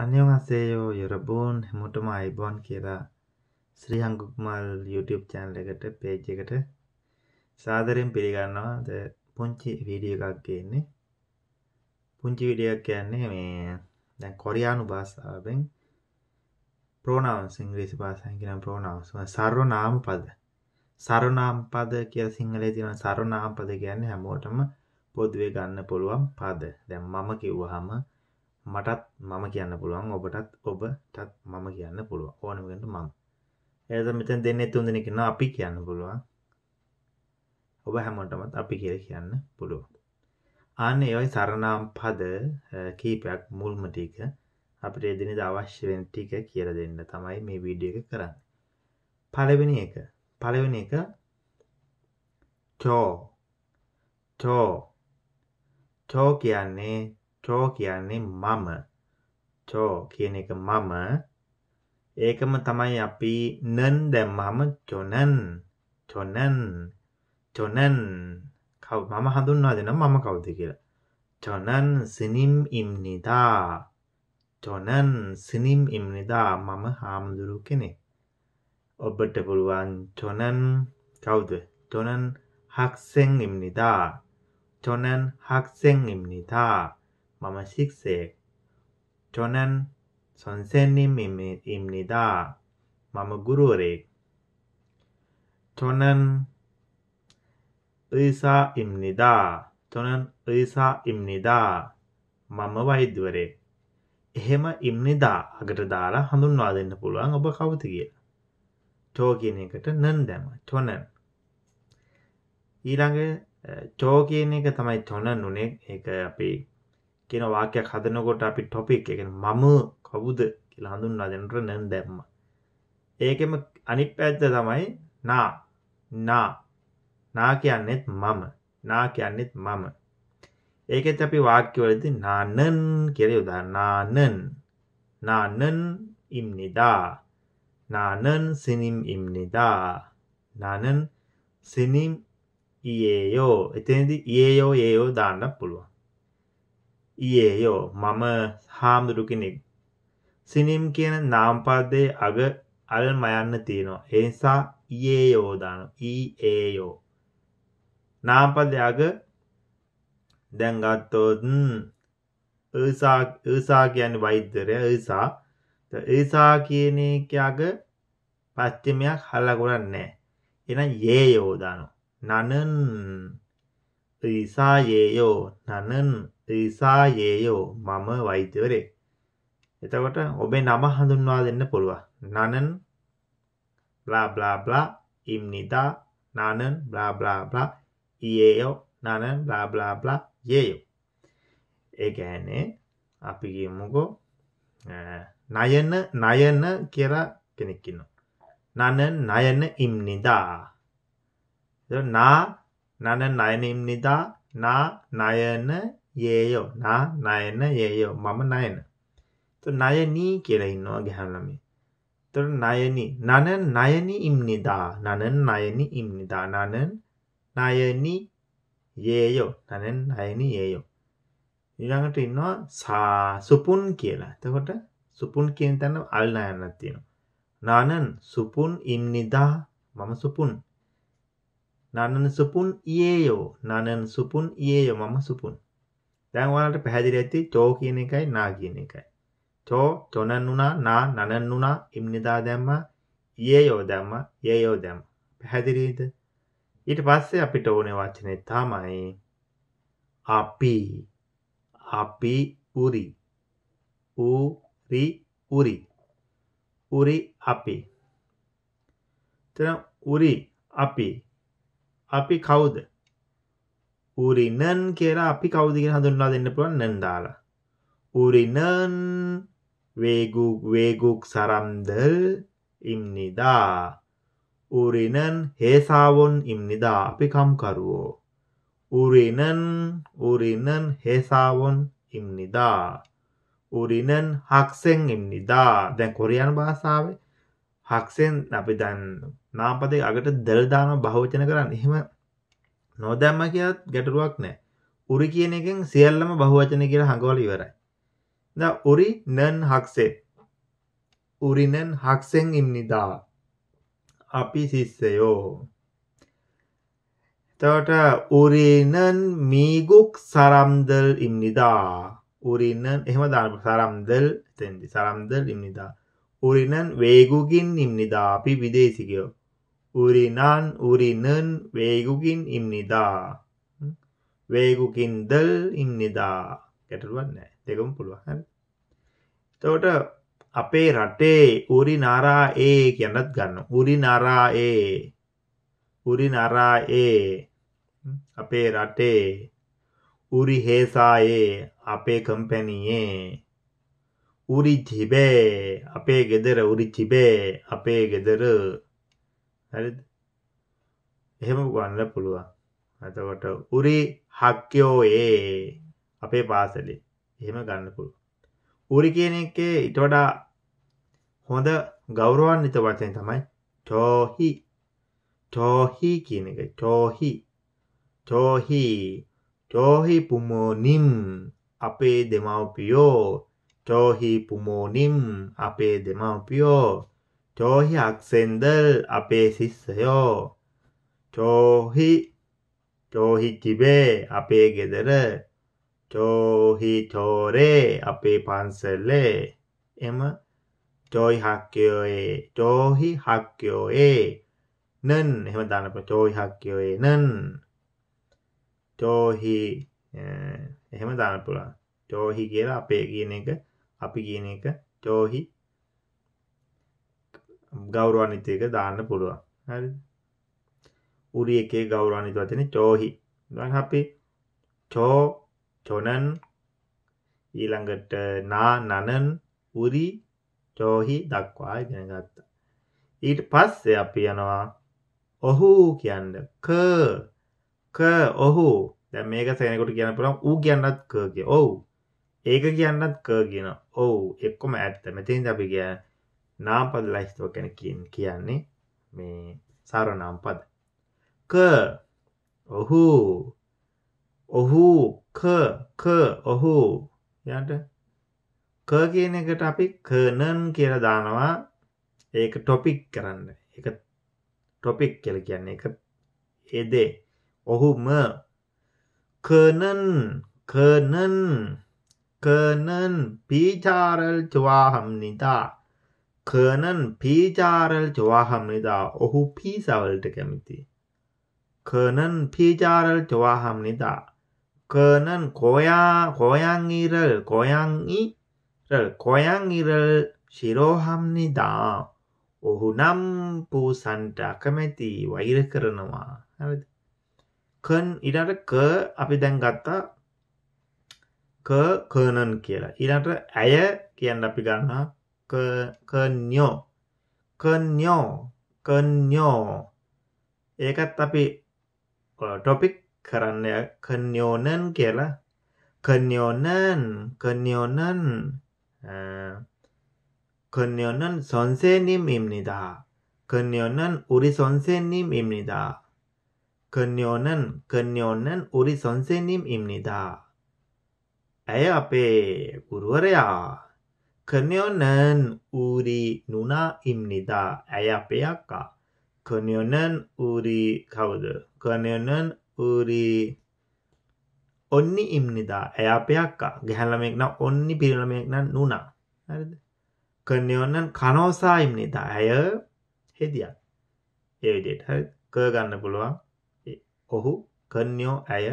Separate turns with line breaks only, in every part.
අන්‍යෝහසේයෝ යොරබෝන් හැමෝටම අයිබෝන් කියලා ශ්‍රී හංගුක්මල් YouTube චැනල් එකට පේජ් එකට සාදරයෙන් පිළිගන්නවා ද පුංචි වීඩියෝ එකක් ගේන්නේ පුංචි විඩියක් කියන්නේ මේ දැන් කොරයානු භාෂාවෙන් ප්‍රෝනවන්ස් ඉංග්‍රීසි භාෂාවෙන් කියන ප්‍රෝනවන්ස් සර්වනාම පද සර්වනාම පද කියලා සිංහලේ තියෙන සර්වනාම පද කියන්නේ හැමෝටම පොදුවේ ගන්න පුළුවන් පද දැන් මම කිව්වහම මටත් මම කියන්න පුළුවන් ඔබටත් ඔබටත් මම කියන්න පුළුව ඕනකට මම එද මෙතන් දෙන්න තුන්දෙන කියන්න අපි කියන්න පුළුවන් ඔබ හැමෝටමත් අපි කියල කියන්න පුළුවන් ආන්න ඒවයි සරණම් පද කීපයක් මුල්මටික අපට එදිනි අවශ්‍යවෙන් ටික කියර දෙන්න තමයි මේ වීඩිය එක කරන්න පලවෙනි එක පලවෙනි එක චෝ චෝ චෝ කියන්නේ තෝ කියන්නේ මම. තෝ කියන එක මම. ඒකම තමයි අපි නන් දැම්මහම චොනන්. චොනන්. චොනන්. කව් මම හඳුන්වා දෙනවා මම කවුද කියලා. චොනන් සිනිම් ඉම්නිදා. චොනන් සිනිම් ඉම්නිදා මම හාමුදුරු කෙනෙක්. ඔබට පුළුවන් චොනන් කවුද? චොනන් හක්සෙන් ඉම්නිදා. චොනන් හක්සෙන් ඉම්නිදා. මම ශික්ෂයෙක්. 저는 선생님입니다. මම ගුරුවරයෙක්. 저는 의사입니다. 저는 의사입니다. මම වෛද්‍යවරයෙක්. එහෙම ඉම්නිදා අකට දාලා හඳුන්වා දෙන්න පුළුවන් ඔබ කවුද කියලා. චෝ කියන එකට නන් දැම චොනන්. ඊළඟ චෝ කියන එක තමයි චොනන් උනේ ඒක අපේ කියන වාකයක් හදනකොට අපි ටොපික් එක මම කවුද කියලා හඳුන්වා දෙනට නැන් දැම්ම ඒකෙම අනිත් පැත්ත තමයි නා නා නා කියන්නෙත් මම නා කියන්නෙත් මම ඒකෙත් අපි වාක්‍යවලද නානන් කෙර යොදා නානන් නානන් ඉම්නිදා නානන් සිනිම් ඉම්නිදා නානන් සිනිම් ඒයෝ එතනදි ඒයෝ ඒයෝ දාන්න පුළුවන් ඊයේ යෝ මම හාමුදුරු කෙනෙක් සිනිම් කියන නාම්පදයේ අග අල් මයන්න තියෙනවා ඒ නිසා ඊයේ යෝ දාන ඊයේ යෝ නාම්පදයේ අග දැන් ගත්තොත් ඊසා ඊසා කියන්නේ වෛද්‍යරය ඊසා ඊසා කියන එකග පස්චමයක් හල්ලා කරන්නේ එහෙනම් යේ යෝ දාන නනන් ඊසා යේ යෝ නනන් රිසායේයෝ මම වෛද්‍යවරේ. එතකොට ඔබේ නම හඳුන්වා දෙන්න පුළුවන්. නනන් බ්ලා බ්ලා බ්ලා ඉම්නිදා නනන් බ්ලා බ්ලා බ්ලා ඊයේයෝ නනන් බ්ලා බ්ලා බ්ලා යේයෝ. ඒ කියන්නේ අපි කියමුකෝ නයන නයන කියලා කෙනෙක් ඉන්නවා. නනන් නයන ඉම්නිදා. නා නන නයන ඉම්නිදා නා නයන යේයෝ නා නයන යේයෝ මම නයන. එතකොට නයනී කියලා ඉන්නවා ගැහැණු ළමයි. එතකොට නයනී නනන් නයනී ඉම්නිදා නනන් නයනී ඉම්නිදා නනන් නයනී යේයෝ නනන් නයනී යේයෝ. ඊළඟට ඉන්නවා සා සුපුන් කියලා. එතකොට සුපුන් කියන තැන අල් නයන්නක් තියෙනවා. නනන් සුපුන් ඉම්නිදා මම සුපුන්. නනන් සුපුන් යේයෝ නනන් සුපුන් යේයෝ මම සුපුන්. දැන් ඔයාලට පැහැදිලි ඇති තෝ කියන එකයි නා කියන එකයි. තෝ තොනන් වුණා නා නනන් වුණා ඉම්නිදා දැම්මා යේ යෝ දැම්මා යේ යෝ දැම්මා. පැහැදිලිද? ඊට පස්සේ අපිට ඕනේ වචනේ තමයි අපි අපි උරි උරි උරි උරි අපි එතන උරි අපි අපි කවුද ඌරිනන් කියලා අපි කවුදිගෙන හඳුන්වා දෙන්න පුළුවන් නන් දාලා ඌරිනන් වේගුක් වේගුක් සරම්දල් ඉම්නිදා ඌරිනන් හේසාවොන් ඉම්නිදා අපි කම්කරුවෝ ඌරිනන් ඌරිනන් හේසාවොන් ඉම්නිදා ඌරිනන් හක්සෙන් ඉම්නිදා දැන් කොරියන් භාෂාවේ හක්සෙන් අපි දැන් නාම්පදේ අගට දල්දාන භාවචන කරන්න එහෙම නොදැම්ම කියත් ගැටරුවක් නෑ උරි කියන එකෙන් සියල්ලම බහුවචන කියලා හඟවල ඉවරයි ද උරි නන් හක්සේ උරිනන් හක්සෙන් ඉම්නිදා අපි සිස්සයෝ තවට උරිනන් මීගුක් සරම්දල් ඉම්නිදා උරිනන් එහෙම දාන සරම්දල් තෙන්දි සරම්දල් ඉම්නිදා උරිනන් වේගුගින් ඉම්නිදා අපි විදේසිකයෝ 우리는 우리는 외국인입니다. 외국인들입니다. ගැටලුවක් නැහැ. දෙකම පුළුවන්. හරි. එතකොට අපේ රටේ උරිනාරා ඒ කියනත් ගන්න. උරිනාරා ඒ. උරිනාරා ඒ. අපේ රටේ උරි හේසා ඒ. අපේ කම්පැනියේ. උරි ජිබේ. අපේ ගෙදර උරි ජිබේ. අපේ ගෙදර හරිද එහෙම ගන්න පුළුවන් එතකොට උරි හක්කෝ ඒ අපේ පාසලේ එහෙම ගන්න පුළුවන් උරි කියන එකේ ඊට වඩා හොඳ ගෞරවාන්විත වචනය තමයි ටෝහි ටෝහි කියන එක ටෝහි ටෝහි ටෝහි පුමෝනිම් අපේ දෙමව්පියෝ ටෝහි පුමෝනිම් අපේ දෙමව්පියෝ 저희 학생들 앞에 있어요. 저희 저희 집에 앞에 개들을 저희 절에 앞에 반설레 එම 저희 학교에 저희 학교에는 එහෙම දාන්න 저희 학교에는 저희 එහෙම දාන්න පුළුවන්. 저희 කියලා අපේ කියන එක අපි කියන එක 저희 ගෞරවානිතයක දාන්න පුළුවන් හරි උරි එකේ ගෞරවානිත වචනේ චෝහි දැන් අපි චෝ චොනන් ඊළඟට නා නනන් උරි චෝහි දක්වා ඉගෙන ගත්තා ඊට පස්සේ අපි යනවා ඔහු කියන්න ක ක ඔහු දැන් මේක සේනකොට කියන්න පුළුවන් ඌ කියන්නත් ක කිය ඔව් ඒක කියන්නත් ක කියන ඔව් එක්කම ඇත්ත මෙතෙන්ද අපි කියන්නේ නාම්පද ලයිස්තව කැනකින් කියන්නේ මේ සාරනාම්පද ක ඔහු ඔහු ක ක ඔහු යට ක කියන එකට අපි කනන් කියල දානවා ඒක ටොපික් කරන්න එක ටොපික් කියල කියන්නේ එක එදේ ඔහුම කනන් කනන් කනන් පීචාරල් චවාහම් නිතා කර්නන් පීජාරල් ජවාහම්නිදා ඔහු පීසවලට කැමිති. කර්නන් පීජාරල් ජවාහම්නිදා කර්නන් කොයා කොයන්ඉරල් කොයන්ඉ කොයන්ඉරල් ශිරෝහම්නිදා ඔහු නම් පූසන්ට අකමැති වෛර කරනවා ඇද කන් ඉඩට ක අපි දැන් ගත්තා ක කර්ණන් කියලා ඉරට ඇය කියන්න අපි ගන්නා 그, 근요, 근요, 근요. 얘가 답이 어, 토픽 그런데 근요는 게라 근요는 근요는 어, 근요는 선생님입니다. 근요는 우리 선생님입니다. 근요는 근요는 우리 선생님입니다. 에 앞에 구르래야. 그녀는 우리 누나입니다. 애이 앞에 아까 그녀는 우리 가우드 그녀는 우리 언니입니다. 애 앞에 아까 갤라맥나 언니 비라맥나 누나 그녀는 간호사입니다. ඇය හෙදියක්. ඒ විදිහට හරි ක ගන්න පුළුවන්. ඔහු කන්‍යෝ ඇය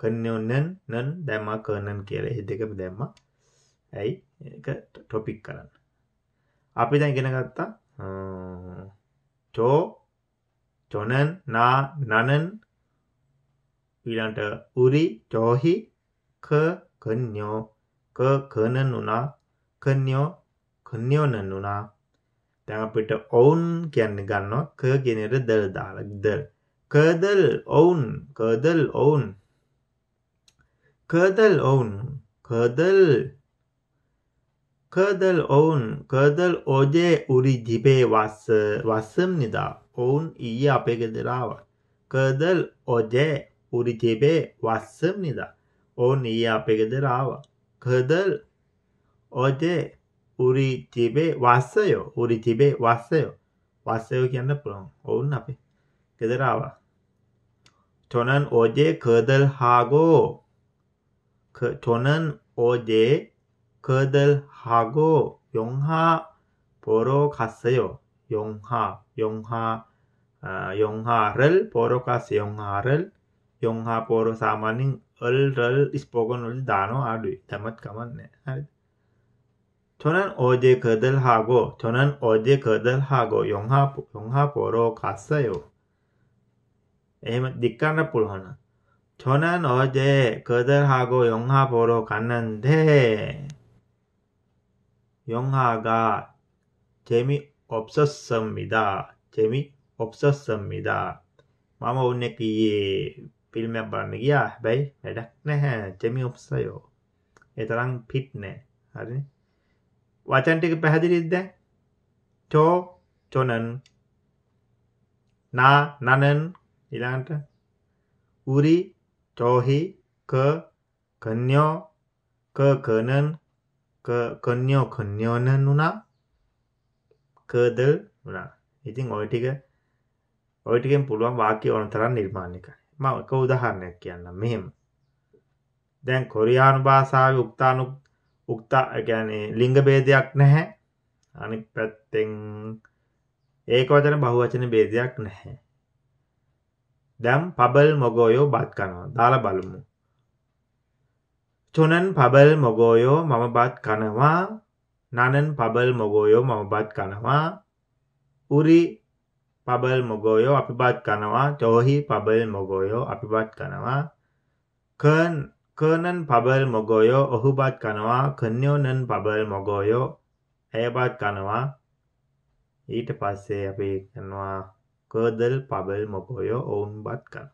කන්‍යෝ නන් නන් දැම්මා කනන් කියලා. ඒ දෙකම දැම්මා. ඇයි ටොපික් කරන්න අපි දැ ඉගෙන ගත්තා චෝ චොනන් නා නනන් ඊළන්ට උරි චෝහි කකඥෝ කකනන් වුනා කඥෝ කඥෝ නන් වුනා තැන් අපිට ඔවුන් කියන්න ගන්නවා ක ගෙනර දල් දාලක්දල් කදල් ඔවුන් කදල් ඔවුන් කදල් ඔවුන් කදල් 그들 온, 그들 어제 우리 집에 왔, 왔습니다. 온이 앞에 들아 그들 어제 우리 집에 왔습니다. 온이 앞에 들아 그들 어제 우리 집에 왔어요. 우리 집에 왔어요. 왔어요. 기안나 뿌온 앞에 그들아 저는 어제 그들하고 그 저는 어제 그들하고 영화 보러 갔어요. 영화, 영화, 아, 영화를 보러 갔어요. 영화를 영화 보러 사마는 을를 스포건 단어 아루 담았가만네. 저는 어제 그들하고 저는 어제 그들하고 영화 영화 보러 갔어요. 에면 니까나 불하나. 저는 어제 그들하고 영화 보러 갔는데 영화가 재미없었습니다. 재미없었습니다. मामा उनने की ये फ ि ल ् 재미 없어요. 얘들랑 핏네. 아니 와찬티가 ප ැ හ ැ데저 저는 나 나는 이란트 우리 저희 그 그녀 그 그는 කන්යෝ කන්යෝන වුණා කර්දල් වනා ඉතින් ඔයටික ඔයටිකෙන් පුළුවන් වාක්‍ය ඕන තරන් නිර්මාණික ම එක උදහරණයක් කියන්න මෙහෙම දැන් කොරියානු භාසාාව උක්තානු උක්තා ගැනේ ලිංග බේදයක් නැහැ අනි පැත්තෙන් ඒකෝතන බහුවචන බේදයක් නැහැ දැම් පබල් මොගෝයෝ බත් කනවා දාලා බලමු චුනන් පබල් මොගෝයෝ මම බත් කනවා නනන් පබල් මොගෝයෝ මම බත් කනවා උරි පබල් මොගෝයෝ අපි බත් කනවා චෝහි පබල් මොගෝයෝ අපි බත් කනවා කන් කනන් පබල් මොගෝයෝ ඔහු බත් කනවා කන්‍යෝනන් පබල් මොගෝයෝ ඇය බත් කනවා ඊට පස්සේ අපි කනවා කදල් පබල් මොකෝයෝ ඔවුන් බත් කන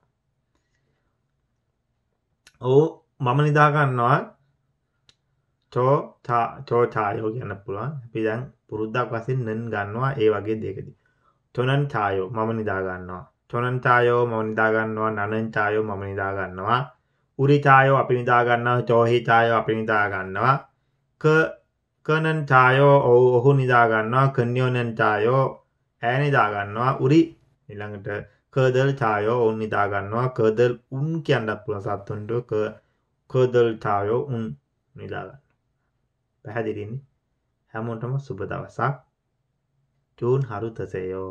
ඕ මම නිදාගන්නවා තෝ තෝ තායෝ කියන්න පුළුවන් අපි දැන් පුරුද්දක් වසින් නන් ගන්නවා ඒ වගේ දෙකද තොනන් තායෝ මම නිදාගන්නවා තොනන් තායෝ මම නිදාගන්නවා නනන් තායෝ මම නිදාගන්නවා උරිතායෝ අපි නිදාගන්නවා චෝහිතායෝ අපි නිදාගන්නවා කනන්ටායෝ ඔවු ඔහු නිදාගන්නවා කන්‍යෝනන්ටායෝ ඇ නිදාගන්නවා උරි නිළඟට කදල් ටායෝ ඔවුන් නිදාගන්නවා කදල් උන් කියන්නත් පුළ සත්තුන්ට කදල්ටායෝ උන් නිලාගන්න පැහැදිලිනි හැමෝටම සුබ දවසක් ජූන් හරුතසයෝ